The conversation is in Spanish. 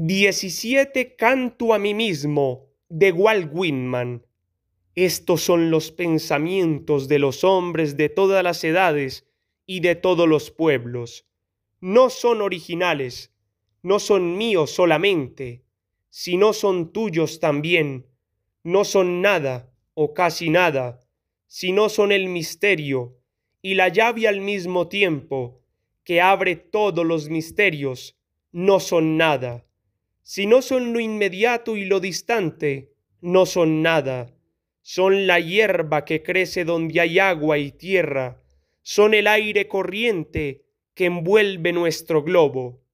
17 Canto a mí mismo de Walt Whitman. Estos son los pensamientos de los hombres de todas las edades y de todos los pueblos. No son originales, no son míos solamente, sino son tuyos también. No son nada o casi nada, sino son el misterio y la llave al mismo tiempo que abre todos los misterios. No son nada si no son lo inmediato y lo distante, no son nada. Son la hierba que crece donde hay agua y tierra, son el aire corriente que envuelve nuestro globo.